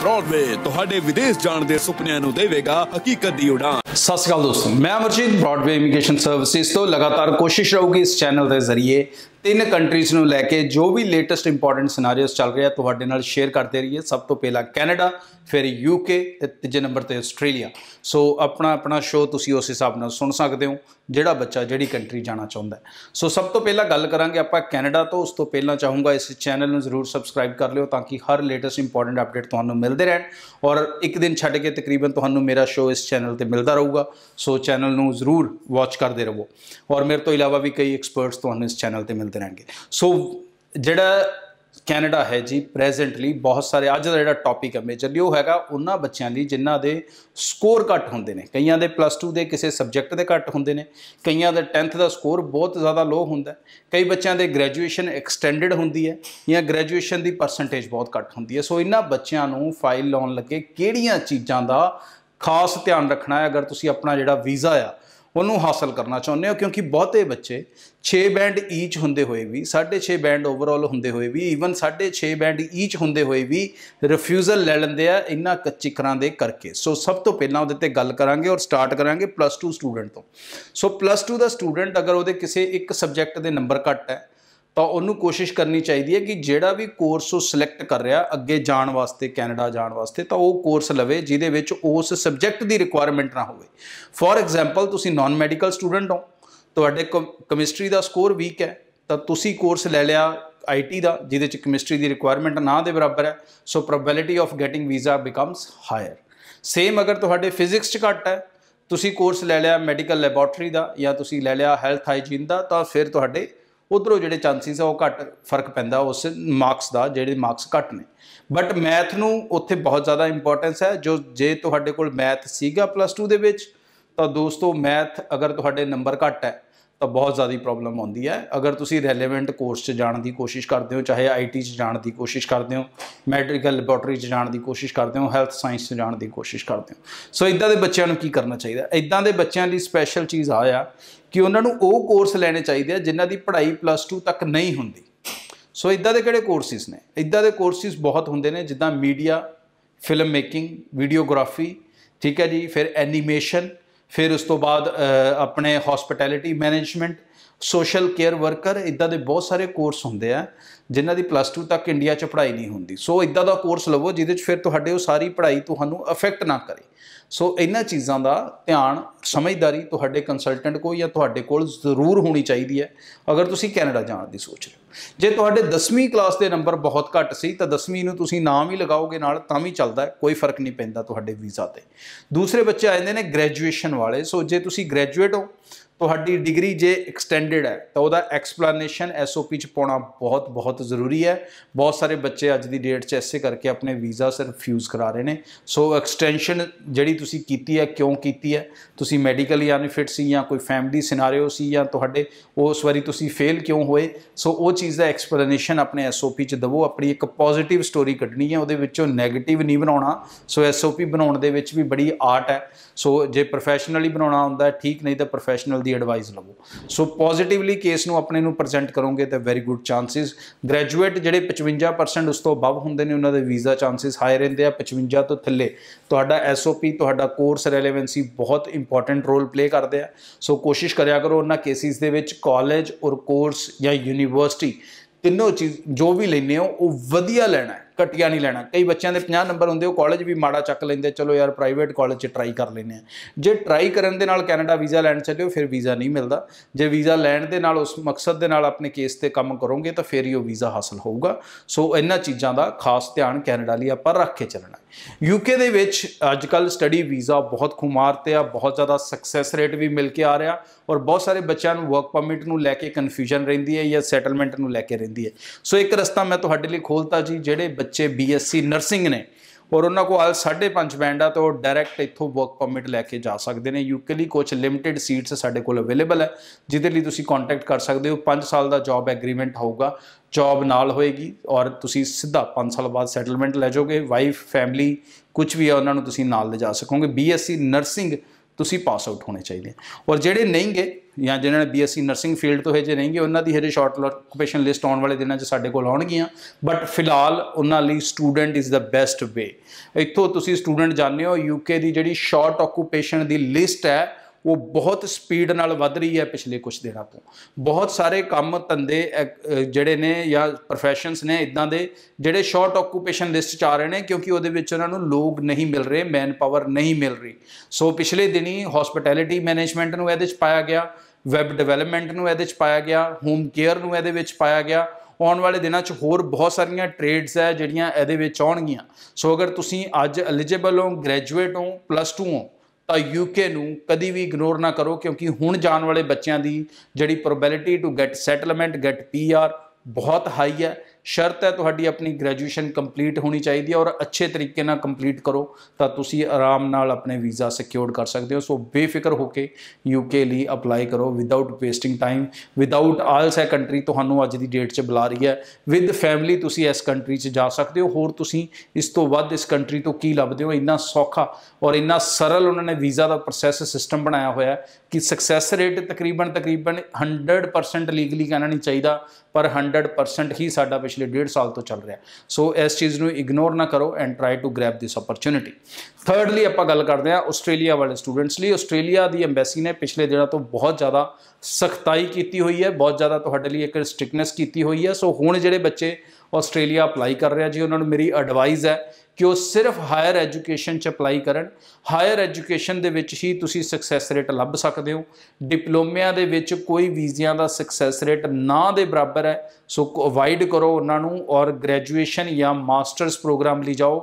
Broadway ਤੁਹਾਡੇ ਵਿਦੇਸ਼ ਜਾਣ ਦੇ ਸੁਪਨਿਆਂ ਨੂੰ ਦੇਵੇਗਾ ਹਕੀਕਤ ਦੀ ਉਡਾਨ ਸਤਿ ਸ਼੍ਰੀ ਅਕਾਲ ਦੋਸਤੋ ਮੈਂ ਅਮਰਜੀਤ ਬ੍ਰੌਡਵੇ ਇਮੀਗ੍ਰੇਸ਼ਨ ਸਰਵਿਸਿਜ਼ ਤੋਂ ਲਗਾਤਾਰ ਕੋਸ਼ਿਸ਼ ਰਹੂਗੀ ਇਸ ਚੈਨਲ ਦੇ ਜ਼ਰੀਏ ਤਿੰਨ ਕੰਟਰੀਜ਼ ਨੂੰ ਲੈ ਕੇ ਜੋ ਵੀ ਲੇਟੈਸਟ ਇੰਪੋਰਟੈਂਟ ਸਿਨੈਰੀਓਸ ਚੱਲ ਰਿਹਾ ਤੁਹਾਡੇ ਨਾਲ ਸ਼ੇਅਰ ਕਰਦੇ ਰਹੀਏ ਸਭ ਤੋਂ ਪਹਿਲਾਂ ਕੈਨੇਡਾ ਫਿਰ ਯੂਕੇ ਤੇ ਤੀਜੇ ਨੰਬਰ ਤੇ ਆਸਟ੍ਰੇਲੀਆ ਸੋ ਆਪਣਾ ਆਪਣਾ ਸ਼ੋਅ ਤੁਸੀਂ ਉਸ ਹਿਸਾਬ ਨਾਲ ਸੁਣ ਸਕਦੇ ਹੋ ਜਿਹੜਾ ਬੱਚਾ ਜਿਹੜੀ ਕੰਟਰੀ ਜਾਣਾ ਚਾਹੁੰਦਾ ਸੋ ਸਭ ਤੋਂ ਪਹਿਲਾਂ ਗੱਲ ਕਰਾਂਗੇ ਆਪਾਂ ਕੈਨੇਡਾ ਤੋਂ ਉਸ ਤੋਂ ਪਹਿਲਾਂ ਚਾਹੂੰਗਾ ਇਸ ਚੈਨਲ ਨੂੰ ਜ਼ਰੂਰ ਸਬਸਕ੍ਰਾਈਬ ਕਰ ਲਿਓ ਤਾਂ ਕਿ ਹਰ ਲੇਟੈਸਟ ਇੰਪੋਰਟੈਂਟ ਅਪਡੇਟ ਤੁਹਾਨੂੰ ਮਿਲਦੇ ਰਹਿਣ ਔਰ ਇੱਕ ਦਿਨ ਛੱਡ ਕੇ ਤਕਰੀਬਨ ਤੁਹਾਨੂੰ ਮੇਰਾ ਸ਼ੋਅ ਇਸ ਚੈਨਲ ਤੇ ਮਿਲਦਾ ਰਹੂਗਾ ਸੋ ਚੈਨਲ ਨੂੰ ਜ਼ਰੂਰ ਵਾਚ ਕਰਦੇ ਰਹੋ ਔਰ ਮੇਰੇ ਤੋਂ ਇਲਾਵਾ ਵੀ ਕਈ ਐਕਸਪਰਟਸ ਤੁਹਾਨੂੰ ਇਸ ਚੈਨਲ ਤੇ ਮਿਲ ਮਿਲਦੇ ਰਹਿਣਗੇ ਸੋ ਜਿਹੜਾ ਕੈਨੇਡਾ ਹੈ ਜੀ ਪ੍ਰੈਜ਼ੈਂਟਲੀ ਬਹੁਤ ਸਾਰੇ ਅੱਜ ਦਾ ਜਿਹੜਾ ਟੌਪਿਕ ਹੈ ਮੇਜਰ ਲਿਓ ਹੈਗਾ ਉਹਨਾਂ ਬੱਚਿਆਂ ਲਈ ਜਿਨ੍ਹਾਂ ਦੇ ਸਕੋਰ ਘੱਟ ਹੁੰਦੇ ਨੇ ਕਈਆਂ ਦੇ ਪਲੱਸ 2 ਦੇ ਕਿਸੇ ਸਬਜੈਕਟ ਦੇ ਘੱਟ ਹੁੰਦੇ ਨੇ ਕਈਆਂ ਦਾ 10th ਦਾ ਸਕੋਰ ਬਹੁਤ ਜ਼ਿਆਦਾ ਲੋ ਹੁੰਦਾ ਕਈ ਬੱਚਿਆਂ ਦੇ ਗ੍ਰੈਜੂਏਸ਼ਨ ਐਕਸਟੈਂਡਡ ਹੁੰਦੀ ਹੈ ਜਾਂ ਗ੍ਰੈਜੂਏਸ਼ਨ ਦੀ ਪਰਸੈਂਟੇਜ ਬਹੁਤ ਘੱਟ ਹੁੰਦੀ ਹੈ ਸੋ ਇਹਨਾਂ ਬੱਚਿਆਂ ਨੂੰ ਫਾਈਲ ਲਾਉਣ ਲੱਗੇ ਕਿਹੜੀਆਂ ਚੀਜ਼ਾਂ ਦਾ ਖਾਸ ਧਿਆਨ ਰੱਖਣਾ ਹੈ ਅਗਰ ਤੁਸੀਂ ਆਪਣਾ ਜਿਹੜਾ ਵੀਜ਼ਾ ਆ ਉਹਨੂੰ ਹਾਸਲ ਕਰਨਾ ਚਾਹੁੰਦੇ ਹੋ ਕਿਉਂਕਿ ਬਹੁਤੇ ਬੱਚੇ 6 ਬੈਂਡ ਈਚ ਹੁੰਦੇ ਹੋਏ ਵੀ 6.5 ਬੈਂਡ ਓਵਰਆਲ ਹੁੰਦੇ ਹੋਏ ਵੀ ਈਵਨ 6.5 ਬੈਂਡ ਈਚ ਹੁੰਦੇ ਹੋਏ ਵੀ ਰਿਫਿਊਜ਼ਲ ਲੈ ਲੈਂਦੇ ਆ ਕੱਚੀ ਕਰਾਂ ਦੇ ਕਰਕੇ ਸੋ ਸਭ ਤੋਂ ਪਹਿਲਾਂ ਉਹਦੇ ਤੇ ਗੱਲ ਕਰਾਂਗੇ ਔਰ ਸਟਾਰਟ ਕਰਾਂਗੇ ਪਲੱਸ 2 ਸਟੂਡੈਂਟ ਤੋਂ ਸੋ ਪਲੱਸ 2 ਦਾ ਸਟੂਡੈਂਟ ਅਗਰ ਉਹਦੇ ਕਿਸੇ ਇੱਕ ਸਬਜੈਕਟ ਦੇ ਨੰਬਰ ਘੱਟ ਹੈ ਤਾਂ ਉਹਨੂੰ ਕੋਸ਼ਿਸ਼ ਕਰਨੀ ਚਾਹੀਦੀ ਹੈ ਕਿ ਜਿਹੜਾ ਵੀ ਕੋਰਸ ਉਹ ਸਿਲੈਕਟ ਕਰ ਰਿਹਾ ਅੱਗੇ ਜਾਣ ਵਾਸਤੇ ਕੈਨੇਡਾ ਜਾਣ ਵਾਸਤੇ ਤਾਂ ਉਹ ਕੋਰਸ ਲਵੇ ਜਿਹਦੇ ਵਿੱਚ ਉਸ ਸਬਜੈਕਟ ਦੀ ਰਿਕੁਆਇਰਮੈਂਟ ਨਾ ਹੋਵੇ ਫੋਰ ਐਗਜ਼ਾਮਪਲ ਤੁਸੀਂ ਨਾਨ ਮੈਡੀਕਲ ਸਟੂਡੈਂਟ ਹੋ ਤੁਹਾਡੇ ਕੈਮਿਸਟਰੀ ਦਾ ਸਕੋਰ ਵੀਕ ਹੈ ਤਾਂ ਤੁਸੀਂ ਕੋਰਸ ਲੈ ਲਿਆ ਆਈਟੀ ਦਾ ਜਿਹਦੇ ਚ ਕੈਮਿਸਟਰੀ ਦੀ ਰਿਕੁਆਇਰਮੈਂਟ ਨਾ ਦੇ ਬਰਾਬਰ ਹੈ so probability of getting visa becomes higher same ਅਗਰ ਤੁਹਾਡੇ ਫਿਜ਼ਿਕਸ ਚ ਘੱਟ ਹੈ ਤੁਸੀਂ ਕੋਰਸ ਲੈ ਲਿਆ ਮੈਡੀਕਲ ਲੈਬੋਰਟਰੀ ਦਾ ਜਾਂ ਤੁਸੀਂ ਲੈ ਲਿਆ ਹੈਲਥ ਹਾਈਜੀਨ ਦਾ ਤਾਂ ਫਿਰ ਤੁਹਾਡੇ ਉਧਰੋਂ ਜਿਹੜੇ ਚਾਂਸਿਸ ਆ ਉਹ ਘੱਟ ਫਰਕ ਪੈਂਦਾ ਉਸ ਮਾਰਕਸ ਦਾ ਜਿਹੜੇ ਮਾਰਕਸ ਘੱਟ ਨੇ ਬਟ ਮੈਥ ਨੂੰ ਉੱਥੇ ਬਹੁਤ ਜ਼ਿਆਦਾ ਇੰਪੋਰਟੈਂਸ ਹੈ ਜੋ ਜੇ ਤੁਹਾਡੇ ਕੋਲ ਮੈਥ ਸੀਗਾ ਪਲੱਸ 2 ਦੇ ਵਿੱਚ ਤਾਂ ਦੋਸਤੋ ਮੈਥ ਅਗਰ ਤੁਹਾਡੇ ਨੰਬਰ ਘੱਟ ਹੈ ਤਾਂ ਬਹੁਤ ਜ਼ਿਆਦਾ ਪ੍ਰੋਬਲਮ ਆਉਂਦੀ ਹੈ ਅਗਰ ਤੁਸੀਂ ਰੈਲੇਵੈਂਟ ਕੋਰਸ 'ਚ ਜਾਣ ਦੀ ਕੋਸ਼ਿਸ਼ ਕਰਦੇ ਹੋ ਚਾਹੇ ਆਈਟੀ 'ਚ ਜਾਣ ਦੀ ਕੋਸ਼ਿਸ਼ ਕਰਦੇ ਹੋ ਮੈਡੀਕਲ ਲੈਬੋਰਟਰੀ 'ਚ ਜਾਣ ਦੀ ਕੋਸ਼ਿਸ਼ ਕਰਦੇ ਹੋ ਹੈਲਥ ਸਾਇੰਸ 'ਚ ਜਾਣ ਦੀ ਕੋਸ਼ਿਸ਼ ਕਰਦੇ ਹੋ ਸੋ ਇਦਾਂ ਦੇ ਬੱਚਿਆਂ ਨੂੰ ਕੀ ਕਰਨਾ ਚਾਹੀਦਾ ਇਦਾਂ ਦੇ ਬੱਚਿਆਂ ਲਈ ਸਪੈਸ਼ਲ ਚੀਜ਼ ਆਇਆ ਕਿ ਉਹਨਾਂ ਨੂੰ ਉਹ ਕੋਰਸ ਲੈਣੇ ਚਾਹੀਦੇ ਆ ਜਿਨ੍ਹਾਂ ਦੀ ਪੜ੍ਹਾਈ ਪਲੱਸ 2 ਤੱਕ ਨਹੀਂ ਹੁੰਦੀ ਸੋ ਇਦਾਂ ਦੇ ਕਿਹੜੇ ਕੋਰਸਿਸ ਨੇ ਇਦਾਂ ਦੇ ਕੋਰਸਿਸ ਬਹੁਤ ਹੁੰਦੇ ਨੇ ਜਿੱਦਾਂ ਮੀਡੀਆ ਫਿਲਮ ਮੇਕਿੰਗ ਵੀਡੀਓਗ੍ਰਾਫੀ ਠੀਕ ਹੈ ਜੀ ਫਿਰ ਐਨੀਮੇਸ਼ਨ ਫਿਰ ਉਸ ਤੋਂ ਬਾਅਦ ਆਪਣੇ hospitality management social care worker ਇਦਾਂ ਦੇ ਬਹੁਤ ਸਾਰੇ ਕੋਰਸ ਹੁੰਦੇ ਆ ਜਿਨ੍ਹਾਂ ਦੀ ਪਲੱਸ 2 ਤੱਕ ਇੰਡੀਆ 'ਚ ਪੜ੍ਹਾਈ ਨਹੀਂ ਹੁੰਦੀ ਸੋ ਇਦਾਂ ਦਾ ਕੋਰਸ ਲਵੋ ਜਿਹਦੇ 'ਚ ਫਿਰ ਤੁਹਾਡੇ ਉਹ ਸਾਰੀ ਪੜ੍ਹਾਈ ਤੁਹਾਨੂੰ ਅਫੈਕਟ ਨਾ ਕਰੇ ਸੋ ਇਹਨਾਂ ਚੀਜ਼ਾਂ ਦਾ ਧਿਆਨ ਸਮਝਦਾਰੀ ਤੁਹਾਡੇ ਕੰਸਲਟੈਂਟ ਕੋਲ ਜਾਂ ਤੁਹਾਡੇ ਕੋਲ ਜ਼ਰੂਰ ਹੋਣੀ ਚਾਹੀਦੀ ਹੈ ਅਗਰ ਤੁਸੀਂ ਕੈਨੇਡਾ ਜਾਣ ਦੀ ਸੋਚ ਰਹੇ ਹੋ ਜੇ ਤੁਹਾਡੇ 10ਵੀਂ ਕਲਾਸ ਦੇ ਨੰਬਰ ਬਹੁਤ ਘੱਟ ਸੀ ਤਾਂ 10ਵੀਂ ਨੂੰ ਤੁਸੀਂ ਨਾਮ ਹੀ ਲਗਾਓਗੇ ਨਾਲ ਤਾਂ ਵੀ ਚੱਲਦਾ ਹੈ ਕੋਈ ਫਰਕ ਨਹੀਂ ਪੈਂਦਾ ਤੁਹਾਡੇ ਵੀਜ਼ਾ ਤੇ ਦੂਸਰੇ ਬੱਚੇ ਆ ਜਾਂਦੇ ਨੇ ਗ੍ਰੈਜੂਏਸ਼ਨ ਵਾਲੇ ਸੋ ਜੇ ਤੁਸੀਂ ਗ੍ਰੈਜੂਏਟ ਹੋ ਤੁਹਾਡੀ ਡਿਗਰੀ ਜੇ ਐਕਸਟੈਂਡਡ ਹੈ ਤਾਂ ਉਹਦਾ ਐਕਸਪਲੇਨੇਸ਼ਨ ਐਸਓਪੀ ਚ ਪਾਉਣਾ ਬਹੁਤ ਬਹੁਤ ਜ਼ਰੂਰੀ ਹੈ ਬਹੁਤ ਸਾਰੇ ਬੱਚੇ ਅੱਜ ਦੀ ਡੇਟ 'ਚ ਐਸੇ ਕਰਕੇ ਆਪਣੇ ਵੀਜ਼ਾ ਸਿਰਫ ਰਿਫਿਊਜ਼ ਕਰਾ ਰਹੇ ਨੇ ਸੋ ਐਕਸਟੈਂਸ਼ਨ ਜਿਹੜੀ ਤੁਸੀਂ ਕੀਤੀ ਹੈ ਕਿਉਂ ਕੀਤੀ ਹੈ ਤੁਸੀਂ ਮੈਡੀਕਲ ਅਨਫਿਟ ਸੀ ਜਾਂ ਕੋਈ ਫੈਮਿਲੀ ਸਿਨੈਰੀਓ ਸੀ ਜਾਂ ਤੁਹਾਡੇ ਉਸ ਵਾਰੀ ਤੁਸੀਂ ਫੇਲ ਕਿਉਂ ਹੋਏ ਸੋ ਉਹ ਚੀਜ਼ ਦਾ ਐਕਸਪਲੇਨੇਸ਼ਨ ਆਪਣੇ ਐਸਓਪੀ 'ਚ ਦਵੋ ਆਪਣੀ ਇੱਕ ਪੋਜ਼ਿਟਿਵ ਸਟੋਰੀ ਕੱਢਣੀ ਹੈ ਉਹਦੇ ਵਿੱਚੋਂ 네ਗੇਟਿਵ ਨਹੀਂ ਬਣਾਉਣਾ ਸੋ ਐਸਓਪੀ ਬਣਾਉਣ ਦੇ ਵਿੱਚ ਵੀ ਬੜੀ ਆਰਟ ਹੈ ਸੋ ਜੇ ਪ੍ਰੋਫੈਸ਼ਨਲੀ ਬਣਾਉਣਾ ਹੁੰਦਾ ਠੀਕ ਨਹੀਂ ਤਾਂ ਪ੍ਰੋਫੈਸ਼ਨਲ ਦੀ ਐਡਵਾਈਸ ਲਵੋ ਸੋ ਪੋਜ਼ਿਟਿਵਲੀ ਕੇਸ ਨੂੰ ਆਪਣੇ ਨੂੰ ਪ੍ਰੈਜ਼ੈਂਟ ਕਰੋਗੇ ਤਾਂ ਵੈਰੀ ਗੁੱਡ ਚਾਂਸਸ ਗ੍ਰੈਜੂਏਟ ਜਿਹੜੇ 55% ਉਸ ਤੋਂ ਅਬਵ ਹੁੰਦੇ ਨੇ ਉਹਨਾਂ ਦੇ ਵੀਜ਼ਾ ਚਾਂਸਸ ਹਾਈ ਰਹਿੰਦੇ ਆ 55 ਤੋਂ ਥੱਲੇ ਤੁਹਾਡਾ ਐਸਓਪੀ ਤੁਹਾਡਾ ਕੋਰਸ ਰੈਲੇਵੈਂਸੀ ਬਹੁਤ ਇੰਪੋਰਟੈਂਟ ਰੋਲ ਪਲੇ ਕਰਦੇ ਆ ਸੋ ਕੋਸ਼ਿਸ਼ ਕਰਿਆ ਕਰੋ ਉਹਨਾਂ ਕੇਸਿਸ ਦੇ ਵਿੱਚ ਕਾਲਜ ਔਰ ਕੋਰਸ ਜਾਂ ਯੂਨੀਵਰਸਿਟੀ ਤਿੰਨੋਂ ਚੀਜ਼ ਜੋ ਵੀ ਲੈਣੇ ਹੋ ਉਹ ਵਧੀਆ ਲੈਣਾ ਹੈ ਕਟਿਆ ਨਹੀਂ ਲੈਣਾ ਕਈ ਬੱਚਿਆਂ ਦੇ 50 ਨੰਬਰ ਹੁੰਦੇ ਉਹ ਕਾਲਜ ਵੀ ਮਾੜਾ ਚੱਕ ਲੈਂਦੇ ਚਲੋ ਯਾਰ ਪ੍ਰਾਈਵੇਟ ਕਾਲਜ 'ਚ ਟਰਾਈ ਕਰ ਲੈਨੇ ਆ ਜੇ ਟਰਾਈ ਕਰਨ ਦੇ ਨਾਲ ਕੈਨੇਡਾ ਵੀਜ਼ਾ ਲੈਣ ਚਾਹਦੇ ਹੋ ਫਿਰ ਵੀਜ਼ਾ ਨਹੀਂ ਮਿਲਦਾ ਜੇ ਵੀਜ਼ਾ ਲੈਣ ਦੇ ਨਾਲ ਉਸ ਮਕਸਦ ਦੇ ਨਾਲ ਆਪਣੇ ਕੇਸ ਤੇ ਕੰਮ ਕਰੋਗੇ ਤਾਂ ਫਿਰ ਹੀ ਉਹ ਵੀਜ਼ਾ ਹਾਸਲ ਹੋਊਗਾ ਸੋ ਇਹਨਾਂ ਚੀਜ਼ਾਂ ਦਾ ਖਾਸ ਧਿਆਨ ਕੈਨੇਡਾ ਲਈ ਆਪਾਂ ਰੱਖ ਕੇ ਚੱਲਣਾ ਯੂਕੇ ਦੇ ਵਿੱਚ ਅੱਜ ਕੱਲ ਸਟੱਡੀ ਵੀਜ਼ਾ ਬਹੁਤ ਖੁਮਾਰ ਤੇ ਆ ਬਹੁਤ ਜ਼ਿਆਦਾ ਸਕਸੈਸ ਰੇਟ ਵੀ ਮਿਲ ਕੇ ਆ ਰਿਹਾ ਔਰ ਬਹੁਤ ਸਾਰੇ ਬੱਚਿਆਂ ਨੂੰ ਵਰਕ ਪਰਮਿਟ ਨੂੰ ਲੈ ਕੇ ਕਨਫਿਊਜ਼ਨ ਰਹਿੰਦੀ ਹੈ ਜਾਂ ਸੈਟਲਮੈਂਟ ਨੂੰ ਲੈ ਕੇ ਰਹਿੰਦੀ ਹੈ ਸੋ ਇੱਕ ਰਸਤਾ ਮੈਂ ਤੁਹਾਡੇ ਲਈ ਖੋਲਤਾ ਜੀ ਜਿਹੜੇ ਬੱਚੇ ਬੀਐਸਸੀ ਨਰਸਿੰਗ ਨੇ ਔਰ ਉਹਨਾਂ ਕੋਲ 5.5 ਬੈਂਡ ਆ ਤਾਂ ਉਹ ਡਾਇਰੈਕਟ ਇੱਥੋਂ ਵਰਕ ਪਰਮਿਟ ਲੈ ਕੇ ਜਾ ਸਕਦੇ ਨੇ ਯੂਕੇ ਲਈ ਕੁਝ ਲਿਮਿਟਿਡ ਸੀਟਸ ਸਾਡੇ ਕੋਲ ਅਵੇਲੇਬਲ ਹੈ ਜਿਹਦੇ ਲਈ ਤੁਸੀਂ ਕੰਟੈਕਟ ਕਰ ਸਕਦੇ ਹੋ 5 ਸਾਲ ਦਾ ਜੌਬ ਐਗਰੀਮੈਂਟ ਹੋਊਗਾ ਜੌਬ ਨਾਲ ਹੋਏਗੀ ਔਰ ਤੁਸੀਂ ਸਿੱਧਾ 5 ਸਾਲ ਬਾਅਦ ਸੈਟਲਮੈਂਟ ਲੈ ਜਾਓਗੇ ਵਾਈਫ ਫੈਮਿਲੀ ਕੁਝ ਵੀ ਹੈ ਉਹਨਾਂ ਨੂੰ ਤੁਸੀਂ ਨਾਲ ਲੈ ਜਾ ਸਕੋਗੇ ਬੀਐਸਸੀ ਨਰਸਿੰਗ ਤੁਸੀਂ ਪਾਸ ਆਊਟ ਹੋਣੇ ਚਾਹੀਦੇ ਔਰ ਜਿਹੜੇ ਨਹੀਂਗੇ ਜਾਂ ਜਿਨ੍ਹਾਂ ਨੇ ਬੀਐਸਸੀ ਨਰਸਿੰਗ ਫੀਲਡ ਤੋਂ ਹੈ ਜੇ ਨਹੀਂਗੇ ਉਹਨਾਂ ਦੀ ਹਜੇ ਸ਼ਾਰਟ ਓਕੂਪੇਸ਼ਨ ਲਿਸਟ ਆਉਣ ਵਾਲੇ ਦਿਨਾਂ 'ਚ ਸਾਡੇ ਕੋਲ ਆਉਣਗੀਆਂ ਬਟ ਫਿਲਹਾਲ ਉਹਨਾਂ ਲਈ student is the best way ਇੱਥੋਂ ਤੁਸੀਂ ਸਟੂਡੈਂਟ ਜਾਣਦੇ ਹੋ ਯੂਕੇ ਦੀ ਜਿਹੜੀ ਸ਼ਾਰਟ ਓਕੂਪੇਸ਼ਨ ਦੀ ਲਿਸਟ ਹੈ ਉਹ ਬਹੁਤ ਸਪੀਡ ਨਾਲ ਵੱਧ ਰਹੀ ਹੈ ਪਿਛਲੇ ਕੁਝ ਦਿਨਾਂ ਤੋਂ ਬਹੁਤ ਸਾਰੇ ਕੰਮ ਧੰਦੇ ਜਿਹੜੇ ਨੇ ਜਾਂ professions ਨੇ ਇਦਾਂ ਦੇ ਜਿਹੜੇ ਸ਼ਾਰਟ ਆਕੂਪੇਸ਼ਨ ਲਿਸਟ ਚ ਆ ਰਹੇ ਨੇ ਕਿਉਂਕਿ ਉਹਦੇ ਵਿੱਚ ਉਹਨਾਂ ਨੂੰ ਲੋਕ ਨਹੀਂ ਮਿਲ ਰਹੇ ਮੈਨ ਪਾਵਰ ਨਹੀਂ ਮਿਲ ਰਹੀ ਸੋ ਪਿਛਲੇ ਦਿਨੀ ਹਸਪਿਟੈਲਿਟੀ ਮੈਨੇਜਮੈਂਟ ਨੂੰ ਇਹਦੇ ਚ ਪਾਇਆ ਗਿਆ ਵੈਬ ਡਿਵੈਲਪਮੈਂਟ ਨੂੰ ਇਹਦੇ ਚ ਪਾਇਆ ਗਿਆ ਹੋਮ ਕੇਅਰ ਨੂੰ ਇਹਦੇ ਵਿੱਚ ਪਾਇਆ ਗਿਆ ਆਉਣ ਵਾਲੇ ਦਿਨਾਂ 'ਚ ਹੋਰ ਬਹੁਤ ਸਾਰੀਆਂ ਟ੍ਰੇਡਸ ਹੈ ਜਿਹੜੀਆਂ ਇਹਦੇ ਵਿੱਚ ਆਉਣਗੀਆਂ ਸੋ ਅਗਰ ਤੁਸੀਂ ਅੱਜ ਐਲੀਜੀਬਲ ਹੋ ਗ੍ਰੈਜੂਏਟ ਹੋ ਪਲੱਸ 2 ਹੋ ਤਾਂ ਯੂਕੇ ਨੂੰ ਕਦੀ ਵੀ ਇਗਨੋਰ ਨਾ ਕਰੋ ਕਿਉਂਕਿ ਹੁਣ ਜਾਣ ਵਾਲੇ ਬੱਚਿਆਂ ਦੀ ਜਿਹੜੀ probability to get settlement get PR ਬਹੁਤ ਹਾਈ ਹੈ ਸ਼ਰਤ ਹੈ ਤੁਹਾਡੀ ਆਪਣੀ ਗ੍ਰੈਜੂਏਸ਼ਨ ਕੰਪਲੀਟ ਹੋਣੀ ਚਾਹੀਦੀ ਹੈ ਔਰ ਅੱਛੇ ਤਰੀਕੇ ਨਾਲ ਕੰਪਲੀਟ ਕਰੋ ਤਾਂ ਤੁਸੀਂ ਆਰਾਮ ਨਾਲ ਆਪਣੇ ਵੀਜ਼ਾ ਸਿਕਿਉਰ ਕਰ ਸਕਦੇ ਹੋ ਸੋ ਬੇਫਿਕਰ ਹੋ ਕੇ ਯੂਕੇ ਲਈ ਅਪਲਾਈ ਕਰੋ ਵਿਦਆਊਟ ਵੇਸਟਿੰਗ ਟਾਈਮ ਵਿਦਆਊਟ ਆਲਸ ਹੈ ਕੰਟਰੀ ਤੁਹਾਨੂੰ ਅੱਜ ਦੀ ਡੇਟ 'ਚ ਬੁਲਾ ਰਹੀ ਹੈ ਵਿਦ ਫੈਮਿਲੀ ਤੁਸੀਂ ਇਸ ਕੰਟਰੀ 'ਚ ਜਾ ਸਕਦੇ ਹੋ ਹੋਰ ਤੁਸੀਂ ਇਸ ਤੋਂ ਵੱਧ ਇਸ ਕੰਟਰੀ ਤੋਂ ਕੀ ਲੱਭਦੇ ਹੋ ਇੰਨਾ ਸੌਖਾ ਔਰ ਇੰਨਾ ਸਰਲ ਉਹਨਾਂ ਨੇ ਵੀਜ਼ਾ ਦਾ ਪ੍ਰੋਸੈਸ ਸਿਸਟਮ ਬਣਾਇਆ ਹੋਇਆ ਕਿ ਸਕਸੈਸ ਰੇਟ ਤਕਰੀਬਨ ਤਕਰੀਬਨ 100% ਲੀਗਲੀ ਕਹਿਣਾ ਨਹੀਂ ਚਾਹੀਦਾ ਪਰ 100% ਹੀ ਸਾਡਾ ਪਿਛਲੇ 1.5 ਸਾਲ ਤੋਂ ਚੱਲ ਰਿਹਾ ਸੋ ਇਸ ਚੀਜ਼ ਨੂੰ ਇਗਨੋਰ ਨਾ ਕਰੋ and try to grab this opportunity thirdly ਆਪਾਂ ਗੱਲ ਕਰਦੇ ਹਾਂ ਆਸਟ੍ਰੇਲੀਆ ਵਾਲੇ ਸਟੂਡੈਂਟਸ ਲਈ ਆਸਟ੍ਰੇਲੀਆ ਦੀ ਐਮਬੈਸੀ ਨੇ ਪਿਛਲੇ ਦਿਨਾਂ ਤੋਂ ਬਹੁਤ ਜ਼ਿਆਦਾ ਸਖਤਾਈ ਕੀਤੀ ਹੋਈ ਹੈ ਬਹੁਤ ਜ਼ਿਆਦਾ ਤੁਹਾਡੇ ਲਈ ਇੱਕ ਸਟ੍ਰਿਕਨੈਸ ਕੀਤੀ ਹੋਈ ਹੈ ਸੋ ਹੁਣ ਜਿਹੜੇ ਬੱਚੇ ਆਸਟ੍ਰੇਲੀਆ ਅਪਲਾਈ ਕਰ ਰਿਹਾ ਜੀ ਉਹਨਾਂ ਨੂੰ ਮੇਰੀ ਐਡਵਾਈਸ ਹੈ ਕਿ ਉਹ ਸਿਰਫ ਹਾਇਰ ਐਜੂਕੇਸ਼ਨ ਚ ਅਪਲਾਈ ਕਰਨ ਹਾਇਰ ਐਜੂਕੇਸ਼ਨ ਦੇ ਵਿੱਚ ਹੀ ਤੁਸੀਂ ਸਕਸੈਸ ਰੇਟ ਲੱਭ ਸਕਦੇ ਹੋ ਡਿਪਲੋਮਿਆਂ ਦੇ ਵਿੱਚ ਕੋਈ ਵੀਜ਼ਿਆਂ ਦਾ ਸਕਸੈਸ ਰੇਟ ਨਾ ਦੇ ਬਰਾਬਰ ਹੈ ਸੋ ਅਵਾਇਡ ਕਰੋ ਉਹਨਾਂ ਨੂੰ ਔਰ ਗ੍ਰੈਜੂਏਸ਼ਨ ਜਾਂ ਮਾਸਟਰਸ ਪ੍ਰੋਗਰਾਮ ਲਈ ਜਾਓ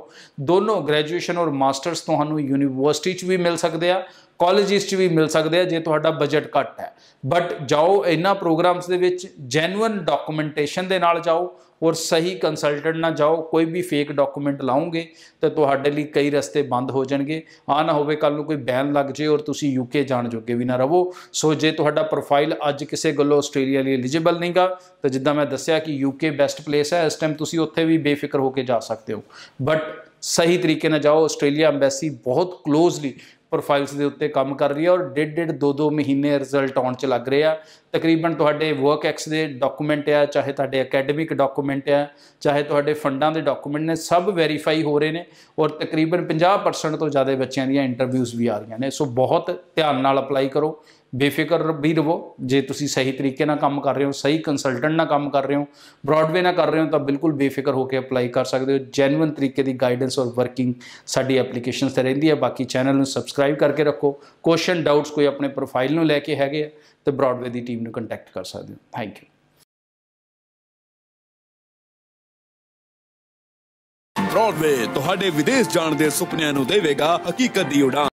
ਦੋਨੋਂ ਗ੍ਰੈਜੂਏਸ਼ਨ ਔਰ ਮਾਸਟਰਸ ਤੁਹਾਨੂੰ ਯੂਨੀਵਰਸਿਟੀ 'ਚ ਵੀ ਮਿਲ ਸਕਦੇ ਆ ਕਾਲਜਿਸ 'ਚ ਵੀ ਮਿਲ ਸਕਦੇ ਆ ਜੇ ਤੁਹਾਡਾ ਬਜਟ ਘੱਟ ਹੈ ਬਟ ਜਾਓ ਇਹਨਾਂ ਪ੍ਰੋਗਰਾਮਸ ਦੇ ਵਿੱਚ ਜੈਨੂਇਨ ਡਾਕੂਮੈਂਟੇਸ਼ਨ ਦੇ ਨਾਲ ਜਾਓ ਔਰ ਸਹੀ ਕੰਸਲਟੈਂਟ ਨਾਲ ਜਾਓ ਕੋਈ ਵੀ ਫੇਕ ਡਾਕੂਮੈਂਟ ਲਾਉਂਗੇ ਤਾਂ ਤੁਹਾਡੇ ਲਈ ਕਈ ਰਸਤੇ ਬੰਦ ਹੋ ਜਾਣਗੇ ਆ ਨਾ ਹੋਵੇ ਕੱਲ ਨੂੰ ਕੋਈ ਬੈਨ ਲੱਗ ਜੇ ਔਰ ਤੁਸੀਂ ਯੂਕੇ ਜਾਣ ਜੋਗੇ ਵੀ ਨਾ ਰਹੋ ਸੋ ਜੇ ਤੁਹਾਡਾ ਪ੍ਰੋਫਾਈਲ ਅੱਜ ਕਿਸੇ ਗੱਲੋਂ ਆਸਟ੍ਰੇਲੀਆ ਲਈ ਐਲੀਜੀਬਲ ਨਹੀਂਗਾ ਤਾਂ ਜਿੱਦਾਂ ਮੈਂ ਦੱਸਿਆ ਕਿ ਯੂਕੇ ਬੈਸਟ ਪਲੇਸ ਹੈ ਇਸ ਟਾਈਮ ਤੁਸੀਂ ਉੱਥੇ ਵੀ ਬੇਫਿਕਰ ਹੋ ਕੇ ਜਾ ਸਕਦੇ ਹੋ ਬਟ ਸਹੀ ਤਰੀਕੇ ਨਾਲ ਜਾਓ ਆਸਟ੍ਰੇਲੀਆ ਐਮਬੈਸੀ ਬਹੁਤ ਕਲੋਜ਼ਲੀ ਪ੍ਰੋਫਾਈਲਸ ਦੇ ਉੱਤੇ ਕੰਮ ਕਰ ਰਹੀ ਹੈ ਔਰ ਡੇਢ ਡੇਢ ਦੋ ਦੋ ਮਹੀਨੇ ਰਿਜ਼ਲਟ ਆਉਣ ਚ ਲੱਗ ਰਹੇ ਆ ਤਕਰੀਬਨ ਤੁਹਾਡੇ ਵਰਕ ਐਕਸ ਦੇ ਡਾਕੂਮੈਂਟ ਆ ਚਾਹੇ ਤੁਹਾਡੇ ਅਕੈਡਮਿਕ ਡਾਕੂਮੈਂਟ ਆ ਚਾਹੇ ਤੁਹਾਡੇ ਫੰਡਾਂ ਦੇ ਡਾਕੂਮੈਂਟ ਨੇ ਸਭ ਵੈਰੀਫਾਈ ਹੋ ਰਹੇ ਨੇ ਔਰ ਤਕਰੀਬਨ 50% ਤੋਂ ਜ਼ਿਆਦਾ ਬੱਚਿਆਂ ਦੀਆਂ ਇੰਟਰਵਿਊਜ਼ ਵੀ ਆ ਰਹੀਆਂ ਨੇ ਸੋ ਬਹੁਤ ਧਿਆਨ ਨਾਲ ਅਪਲਾਈ ਕਰੋ ਬੇਫਿਕਰ ਵੀ ਰਹੋ ਜੇ ਤੁਸੀਂ ਸਹੀ ਤਰੀਕੇ ਨਾਲ ਕੰਮ ਕਰ ਰਹੇ ਹੋ ਸਹੀ ਕੰਸਲਟੈਂਟ ਨਾਲ ਕੰਮ ਕਰ ਰਹੇ ਹੋ ਬ੍ਰੌਡਵੇ ਨਾਲ ਕਰ ਰਹੇ ਹੋ ਤਾਂ ਬਿਲਕੁਲ ਬੇਫਿਕਰ ਹੋ ਕੇ ਅਪਲਾਈ ਕਰ ਸਕਦੇ ਹੋ ਜੈਨੂਇਨ ਤਰੀਕੇ ਦੀ ਗਾਈਡੈਂਸ ਔਰ ਵਰਕਿੰਗ ਸਾਡੀ ਐਪਲੀਕੇਸ਼ਨਸ ਤੇ ਰਹਿੰਦੀ ਹੈ ਬਾਕੀ ਚੈਨਲ ਨੂੰ ਸਬਸਕ੍ਰਾਈਬ ਸਬਸਕ੍ਰਾਈਬ ਕਰਕੇ ਰੱਖੋ ਕੁਐਸਚਨ ਡਾਊਟਸ ਕੋਈ ਆਪਣੇ ਪ੍ਰੋਫਾਈਲ ਨੂੰ ਲੈ ਕੇ ਹੈਗੇ ਆ ਤੇ ਬ੍ਰਾਡਵੇ ਦੀ ਟੀਮ ਨੂੰ ਕੰਟੈਕਟ ਕਰ ਸਕਦੇ ਹੋ ਥੈਂਕ ਯੂ ਬ੍ਰਾਡਵੇ ਤੁਹਾਡੇ ਵਿਦੇਸ਼ ਜਾਣ ਦੇ ਸੁਪਨਿਆਂ ਨੂੰ ਦੇਵੇਗਾ ਹਕੀਕਤ ਦੀ ਉਡਾਨ